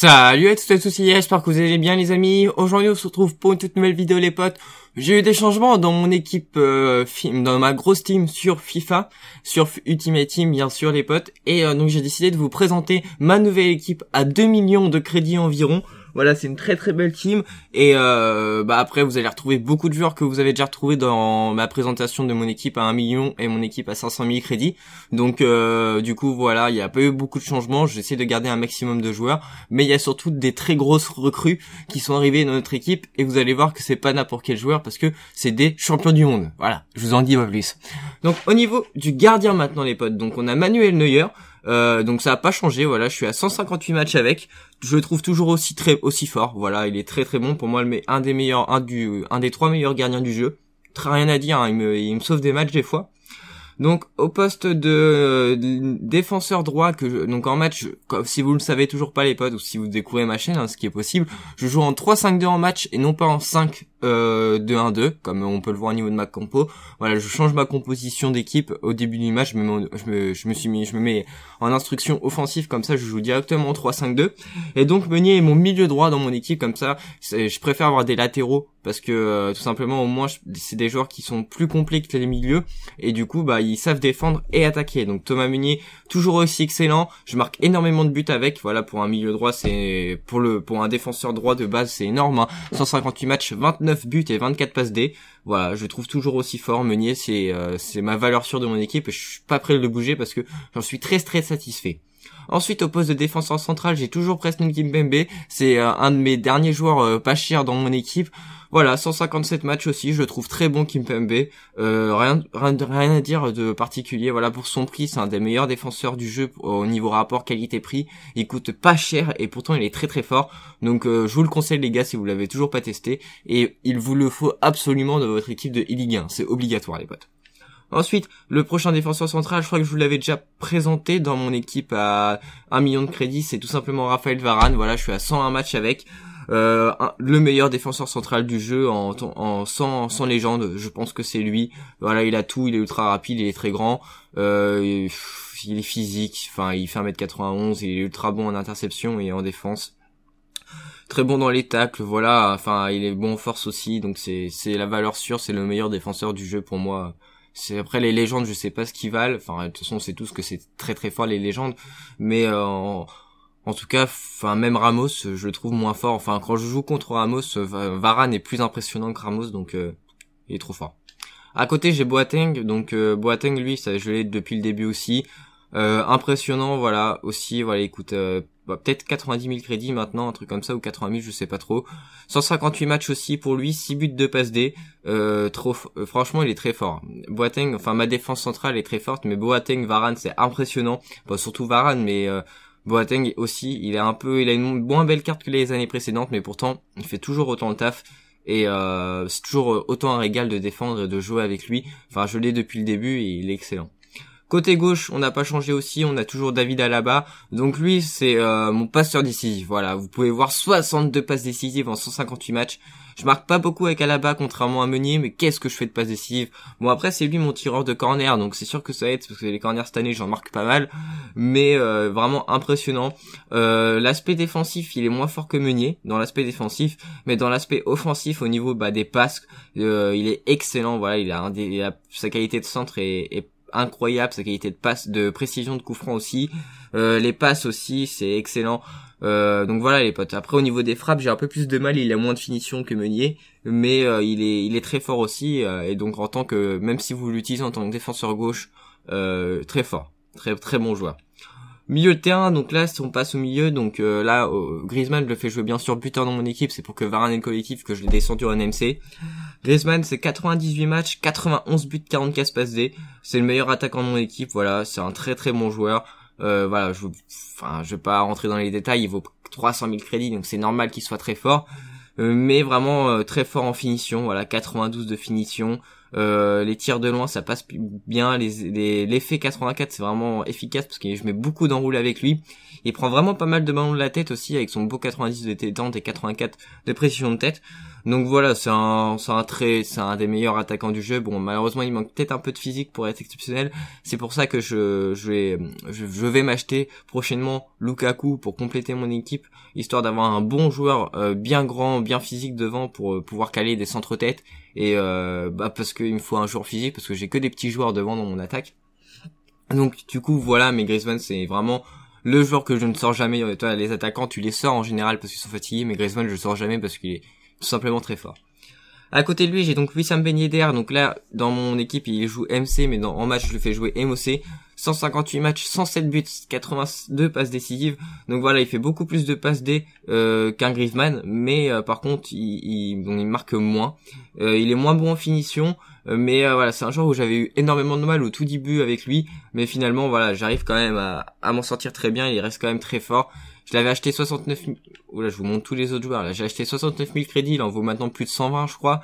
Salut à tous et à tous, j'espère que vous allez bien les amis. Aujourd'hui on se retrouve pour une toute nouvelle vidéo les potes. J'ai eu des changements dans mon équipe, euh, dans ma grosse team sur FIFA, sur Ultimate Team bien sûr les potes. Et euh, donc j'ai décidé de vous présenter ma nouvelle équipe à 2 millions de crédits environ. Voilà, c'est une très très belle team. Et euh, bah après, vous allez retrouver beaucoup de joueurs que vous avez déjà retrouvés dans ma présentation de mon équipe à 1 million et mon équipe à 500 000 crédits. Donc euh, du coup, voilà, il n'y a pas eu beaucoup de changements. J'essaie de garder un maximum de joueurs, mais il y a surtout des très grosses recrues qui sont arrivées dans notre équipe. Et vous allez voir que c'est pas n'importe quel joueur parce que c'est des champions du monde. Voilà, je vous en dis pas plus. Donc au niveau du gardien maintenant, les potes. Donc on a Manuel Neuer. Euh, donc ça n'a pas changé, voilà, je suis à 158 matchs avec. Je le trouve toujours aussi très aussi fort, voilà, il est très très bon. Pour moi, un des meilleurs, un, du, un des trois meilleurs gardiens du jeu. Très rien à dire, hein, il, me, il me sauve des matchs des fois. Donc au poste de, euh, défenseur droit que donc en match si vous le savez toujours pas les potes ou si vous découvrez ma chaîne hein, ce qui est possible, je joue en 3-5-2 en match et non pas en 5 euh, de 1-2, comme on peut le voir au niveau de ma compo. Voilà, je change ma composition d'équipe au début du match, je me, je me, suis mis, je me mets en instruction offensive, comme ça je joue directement 3-5-2. Et donc Meunier est mon milieu droit dans mon équipe, comme ça je préfère avoir des latéraux, parce que euh, tout simplement au moins c'est des joueurs qui sont plus complets que les milieux, et du coup bah ils savent défendre et attaquer. Donc Thomas Meunier, toujours aussi excellent, je marque énormément de buts avec, voilà pour un milieu droit, c'est pour le pour un défenseur droit de base c'est énorme, 158 hein. matchs, 29 buts et 24 passes D. Voilà, je le trouve toujours aussi fort. Meunier, c'est euh, c'est ma valeur sûre de mon équipe. et Je suis pas prêt de le bouger parce que j'en suis très très satisfait. Ensuite, au poste de défenseur central, j'ai toujours Preston Kimpembe. C'est euh, un de mes derniers joueurs euh, pas chers dans mon équipe. Voilà, 157 matchs aussi, je le trouve très bon Kimpembe. Euh, rien, à dire de particulier. Voilà, pour son prix, c'est un des meilleurs défenseurs du jeu au niveau rapport qualité-prix. Il coûte pas cher et pourtant il est très très fort. Donc euh, je vous le conseille les gars si vous l'avez toujours pas testé. Et il vous le faut absolument dans votre équipe de e C'est obligatoire les potes. Ensuite, le prochain défenseur central, je crois que je vous l'avais déjà présenté dans mon équipe à 1 million de crédits, c'est tout simplement Raphaël Varane. Voilà, je suis à 101 matchs avec euh, le meilleur défenseur central du jeu en, en sans, sans légende. Je pense que c'est lui. Voilà, il a tout, il est ultra rapide, il est très grand, euh, il est physique. Enfin, il fait 1m91, il est ultra bon en interception et en défense. Très bon dans les tacles, voilà. Enfin, il est bon en force aussi, donc c'est c'est la valeur sûre. C'est le meilleur défenseur du jeu pour moi c'est après les légendes je sais pas ce qu'ils valent enfin de toute façon c'est tout ce que c'est très très fort les légendes mais euh, en tout cas, enfin même Ramos, je le trouve moins fort. Enfin quand je joue contre Ramos, euh, Varane est plus impressionnant que Ramos, donc euh, il est trop fort. À côté, j'ai Boateng, donc euh, Boateng lui, ça je l'ai depuis le début aussi. impressionnant, voilà, aussi, voilà, écoute, bah, peut-être 90 000 crédits maintenant, un truc comme ça, ou 80 000, je sais pas trop. 158 matchs aussi pour lui, 6 buts de passe D, trop, franchement, il est très fort. Boateng, enfin, ma défense centrale est très forte, mais Boateng, Varane, c'est impressionnant, surtout Varane, mais Boateng aussi, il a un peu, il a une moins belle carte que les années précédentes, mais pourtant il fait toujours autant le taf et euh, c'est toujours autant un régal de défendre et de jouer avec lui. Enfin, je l'ai depuis le début et il est excellent. Côté gauche, on n'a pas changé aussi, on a toujours David Alaba. Donc lui, c'est euh, mon passeur décisif. Voilà, vous pouvez voir 62 passes décisives en 158 matchs. Je marque pas beaucoup avec Alaba contrairement à Meunier, mais qu'est-ce que je fais de passe décisive Bon après c'est lui mon tireur de corner, donc c'est sûr que ça aide parce que les corners cette année j'en marque pas mal, mais euh, vraiment impressionnant. Euh, l'aspect défensif il est moins fort que Meunier dans l'aspect défensif, mais dans l'aspect offensif au niveau bah, des passes, euh, il est excellent. Voilà, il a, sa qualité de centre est, incroyable, sa qualité de passe, de précision de coup franc aussi. les passes aussi, c'est excellent. Euh, donc voilà les potes. Après au niveau des frappes, j'ai un peu plus de mal, il a moins de finition que Meunier, mais euh, il est il est très fort aussi euh, et donc en tant que même si vous l'utilisez en tant que défenseur gauche, très fort, très très bon joueur. Milieu de terrain, donc là si on passe au milieu, donc là oh, Griezmann je le fais jouer bien sûr buteur dans mon équipe, c'est pour que Varane et le collectif que je l'ai descendu en MC. Griezmann c'est 98 matchs, 91 buts, 44 passes D, c'est le meilleur attaquant de mon équipe, voilà, c'est un très très bon joueur. Euh, voilà, je, enfin, je vais pas rentrer dans les détails. Il vaut 300 000 crédits, donc c'est normal qu'il soit très fort. Euh, mais vraiment euh, très fort en finition. Voilà, 92 de finition, euh, les tirs de loin, ça passe bien. L'effet les, 84, c'est vraiment efficace parce que je mets beaucoup d'enroule avec lui. Il prend vraiment pas mal de ballons de la tête aussi avec son beau 90 de détente et 84 de précision de tête. Donc voilà, c'est un, un très, c'est un des meilleurs attaquants du jeu. Bon, malheureusement, il manque peut-être un peu de physique pour être exceptionnel. C'est pour ça que je, je vais, je, vais m'acheter prochainement Lukaku pour compléter mon équipe, histoire d'avoir un bon joueur euh, bien grand, bien physique devant pour euh, pouvoir caler des centres-têtes et euh, bah parce qu'il me faut un joueur physique parce que j'ai que des petits joueurs devant dans mon attaque. Donc du coup voilà, mais Griezmann c'est vraiment le joueur que je ne sors jamais. Toi, les attaquants, tu les sors en général parce qu'ils sont fatigués, mais Griezmann je le sors jamais parce qu'il est tout simplement très fort. À côté de lui, j'ai donc Wissam Ben Yedder. Donc là, dans mon équipe, il joue MC, mais en match, je le fais jouer MOC. 158 matchs, 107 buts, 82 passes décisives. Donc voilà, il fait beaucoup plus de passes D euh, qu'un Griezmann, mais euh, par contre, il, il, marque moins. Euh, il est moins bon en finition, mais voilà, c'est un joueur où j'avais eu énormément de mal au tout début avec lui, mais finalement, voilà, j'arrive quand même à, à m'en sortir très bien. Il reste quand même très fort. Je l'avais acheté 69 000... Oula, je vous montre tous les autres joueurs. Là, j'ai acheté 69 000 crédits. Il en vaut maintenant plus de 120, je crois.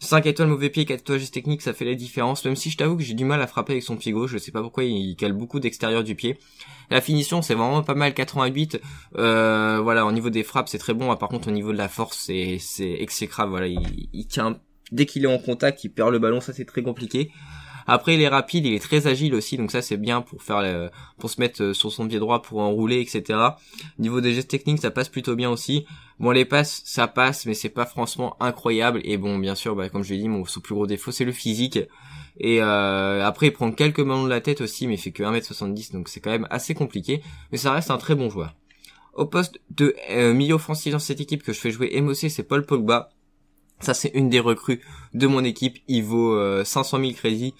5 étoiles mauvais pied, 4 étoiles techniques, ça fait la différence. Même si je t'avoue que j'ai du mal à frapper avec son pied gauche. Je sais pas pourquoi, il cale beaucoup d'extérieur du pied. La finition, c'est vraiment pas mal. 88. Euh, voilà, au niveau des frappes, c'est très bon. Ah, par contre, au niveau de la force, c'est, c'est exécrable. Voilà, il, il tient... Dès qu'il est en contact, il perd le ballon. Ça, c'est très compliqué. Après, il est rapide, il est très agile aussi, donc ça c'est bien pour faire, euh, pour se mettre euh, sur son pied droit, pour enrouler, etc. niveau des gestes techniques, ça passe plutôt bien aussi. Bon, les passes, ça passe, mais c'est pas franchement incroyable. Et bon, bien sûr, bah, comme je l'ai dit, mon, son plus gros défaut c'est le physique. Et euh, après, il prend quelques moments de la tête aussi, mais il fait que 1m70, donc c'est quand même assez compliqué. Mais ça reste un très bon joueur. Au poste de milieu offensif dans cette équipe que je fais jouer MOC, c'est Paul Pogba. Ça, c'est une des recrues de mon équipe. Il vaut 500 000 crédits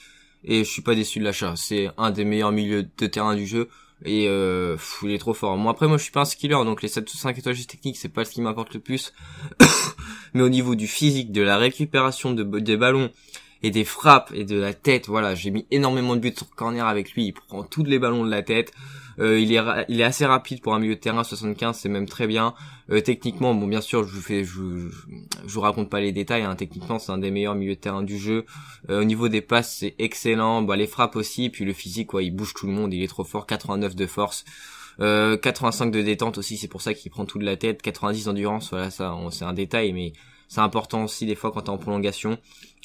et je suis pas déçu de l'achat. C'est un des meilleurs milieux de terrain du jeu et euh, il est trop fort. Moi après moi je suis pas un skiller donc les 7 ou 5 étoiles techniques c'est pas ce qui m'importe le plus. Mais au niveau du physique, de la récupération de, des ballons, et des frappes et de la tête. Voilà, j'ai mis énormément de buts sur corner avec lui. Il prend tous les ballons de la tête. Euh, il, est il est assez rapide pour un milieu de terrain 75, c'est même très bien. Euh, techniquement, bon bien sûr, je vous fais, je, vous raconte pas les détails. Hein. Techniquement, c'est un des meilleurs milieux de terrain du jeu. Euh, au niveau des passes, c'est excellent. Bah, les frappes aussi, puis le physique, quoi, il bouge tout le monde. Il est trop fort, 89 de force. 85 de détente aussi, c'est pour ça qu'il prend tout de la tête. 90 d'endurance, voilà, ça, c'est un détail, mais c'est important aussi des fois quand t'es en prolongation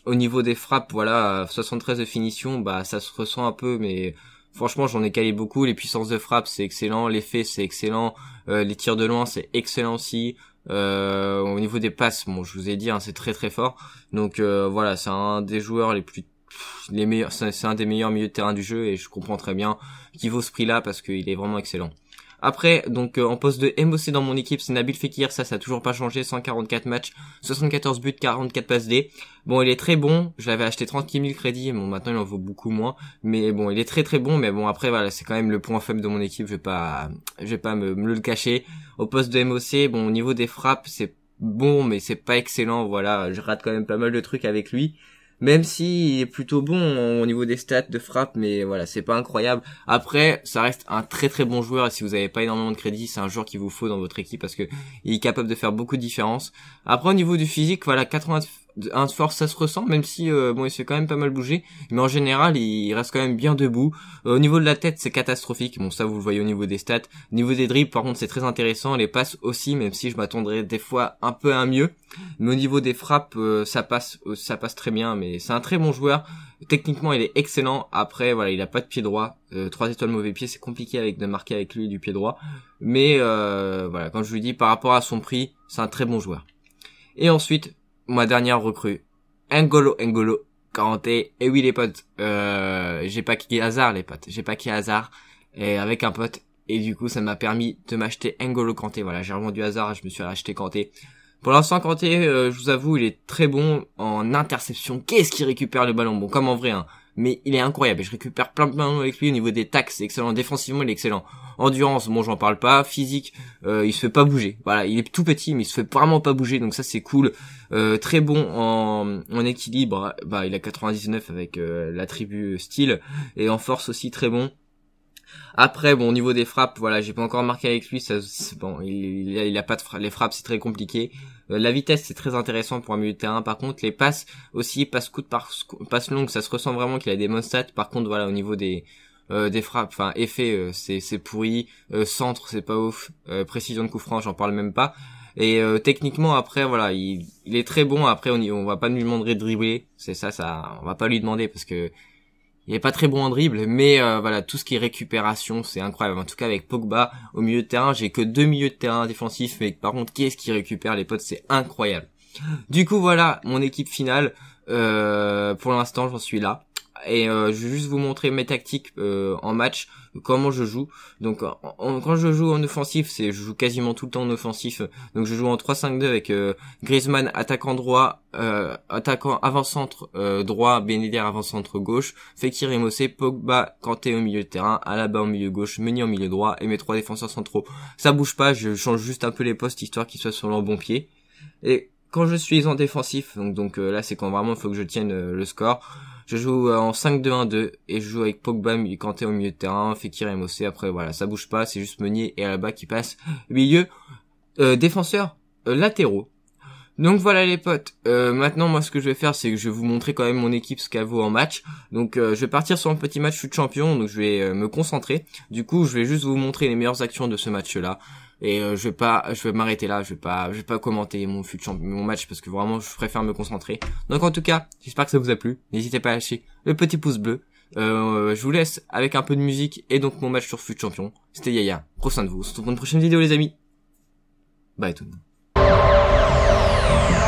au niveau des frappes, voilà, 73 euh, de finition, bah ça se ressent un peu, mais franchement j'en ai calé beaucoup. Les puissances de frappe, c'est excellent. L'effet, c'est excellent. Euh, les tirs de loin, c'est excellent aussi. Euh, au niveau des passes, bon, je vous ai dit, hein, c'est très très fort. Donc voilà, c'est un des joueurs les plus les meilleurs, c'est un des meilleurs milieux de terrain du jeu et je comprends très bien qu'il vaut ce prix-là parce qu'il est vraiment excellent. Après, donc euh, en poste de MOC dans mon équipe, c'est Nabil Fekir, ça ça a toujours pas changé, 144 matchs, 74 buts, 44 passes D. Bon, il est très bon, je l'avais acheté 35 000 crédits, bon maintenant il en vaut beaucoup moins, mais bon, il est très très bon, mais bon après voilà, c'est quand même le point faible de mon équipe, je vais pas je vais pas me, le cacher. Au poste de MOC, bon au niveau des frappes, c'est bon mais c'est pas excellent, voilà, je rate quand même pas mal de trucs avec lui même si il est plutôt bon au niveau des stats de frappe, mais voilà, c'est pas incroyable. Après, ça reste un très très bon joueur. Et si vous n'avez pas énormément de crédit, c'est un joueur qu'il vous faut dans votre équipe parce que il est capable de faire beaucoup de différence. Après, au niveau du physique, voilà, 80, un force ça se ressent même si euh, bon il s'est quand même pas mal bougé. mais en général il reste quand même bien debout au niveau de la tête c'est catastrophique bon ça vous le voyez au niveau des stats au niveau des dribbles par contre c'est très intéressant les passes aussi même si je m'attendrais des fois un peu à un mieux mais au niveau des frappes euh, ça passe euh, ça passe très bien mais c'est un très bon joueur techniquement il est excellent après voilà il a pas de pied droit trois étoiles mauvais pied c'est compliqué avec de marquer avec lui du pied droit mais voilà quand je vous dis par rapport à son prix c'est un très bon joueur et ensuite ma dernière recrue. Ngolo Ngolo Kanté. Et oui les potes, euh, j'ai pas ait hasard les potes, j'ai pas ait hasard et avec un pote et du coup ça m'a permis de m'acheter Ngolo Kanté. Voilà, j'ai du hasard, je me suis acheté Kanté. Pour l'instant Kanté, euh, je vous avoue, il est très bon en interception. Qu'est-ce qu'il récupère le ballon Bon, comme en vrai hein mais il est incroyable. Je récupère plein plein avec lui au niveau des taxes, c'est excellent. Défensivement, il est excellent. Endurance, bon, j'en parle pas. Physique, euh, il se fait pas bouger. Voilà, il est tout petit, mais il se fait vraiment pas bouger, donc ça c'est cool. Euh, très bon en, en, équilibre, bah il a 99 avec euh, l'attribut style et en force aussi très bon. Après, bon, au niveau des frappes, voilà, j'ai pas encore marqué avec lui. Ça, bon, il, il, a, pas de les frappes, c'est très compliqué. Euh, la vitesse, c'est très intéressant pour un milieu de terrain. Par contre, les passes aussi, passe par passe longue, ça se ressent vraiment qu'il a des bonnes Par contre, voilà, au niveau des euh, des frappes, enfin effet, euh, c'est pourri. centre, c'est pas ouf. précision de coup franc, j'en parle même pas. Et techniquement, après, voilà, il, il, est très bon. Après, on, on va pas lui demander de dribbler. C'est ça, ça, on va pas lui demander parce que il est pas très bon en dribble, mais euh, voilà, tout ce qui est récupération, c'est incroyable. En tout cas, avec Pogba au milieu de terrain, j'ai que deux milieux de terrain défensifs, mais par contre, qui est-ce qui récupère les potes C'est incroyable. Du coup, voilà mon équipe finale. Euh, pour l'instant, j'en suis là et euh, je vais juste vous montrer mes tactiques euh, en match, comment je joue. Donc quand je joue en offensif, c'est je joue quasiment tout le temps en offensif. Donc je joue en 3-5-2 avec euh, Griezmann attaquant droit, attaquant avant-centre droit, Beneder avant-centre gauche, Fekir et Mossé, Pogba, Kanté au milieu de terrain, Alaba au milieu gauche, Meunier au milieu droit et mes trois défenseurs centraux. Ça bouge pas, je change juste un peu les postes histoire qu'ils soient sur leur bon pied. Et quand je suis en défensif, donc, donc euh, là c'est quand vraiment il faut que je tienne euh, le score, je joue euh, en 5-2-1-2 et je joue avec Pogba et Kanté au milieu de terrain, Fekir et Mossé. Après voilà, ça bouge pas, c'est juste Meunier et là-bas qui passe milieu. défenseur latéraux. Donc voilà les potes, euh, maintenant moi ce que je vais faire c'est que je vais vous montrer quand même mon équipe ce qu'elle vaut en match. Donc euh, je vais partir sur un petit match fut champion, donc je vais euh, me concentrer. Du coup je vais juste vous montrer les meilleures actions de ce match là. Et je vais pas, je vais m'arrêter là, je vais pas, je vais pas commenter mon fut mon match parce que vraiment je préfère me concentrer. Donc en tout cas, j'espère que ça vous a plu. N'hésitez pas à lâcher le petit pouce bleu. je vous laisse avec un peu de musique et donc mon match sur fut champion. C'était Yaya, prochain de vous. On se retrouve pour une prochaine vidéo les amis. Bye tout le monde.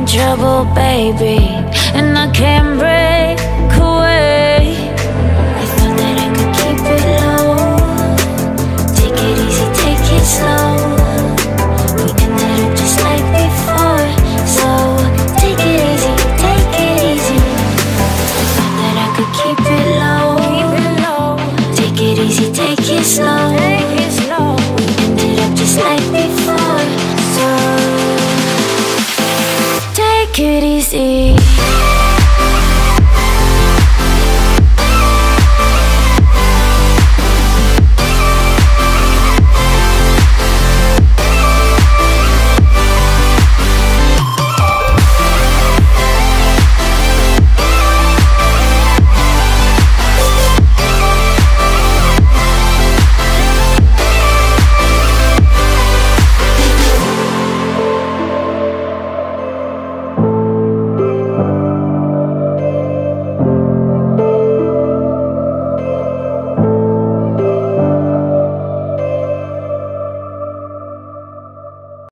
in trouble, baby And I can't break away I thought that I could keep it low Take it easy, take it slow We ended up just like before So take it easy, take it easy I thought that I could keep it low, keep it low. Take it easy, take it slow We ended up just like could easy